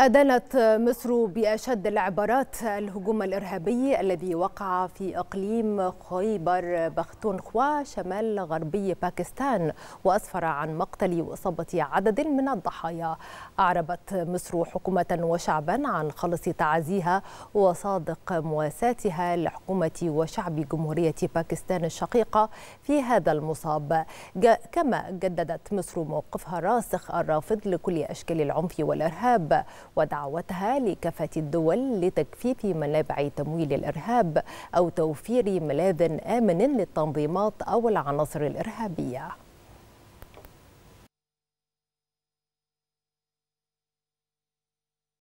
أدانت مصر بأشد العبارات الهجوم الإرهابي الذي وقع في إقليم خيبر بختونخوا شمال غربي باكستان وأسفر عن مقتل وإصابة عدد من الضحايا أعربت مصر حكومة وشعبا عن خالص تعزيها وصادق مواساتها لحكومة وشعب جمهورية باكستان الشقيقة في هذا المصاب كما جددت مصر موقفها الراسخ الرافض لكل أشكال العنف والإرهاب ودعوتها لكافة الدول لتجفيف منابع تمويل الإرهاب أو توفير ملاذ آمن للتنظيمات أو العناصر الإرهابية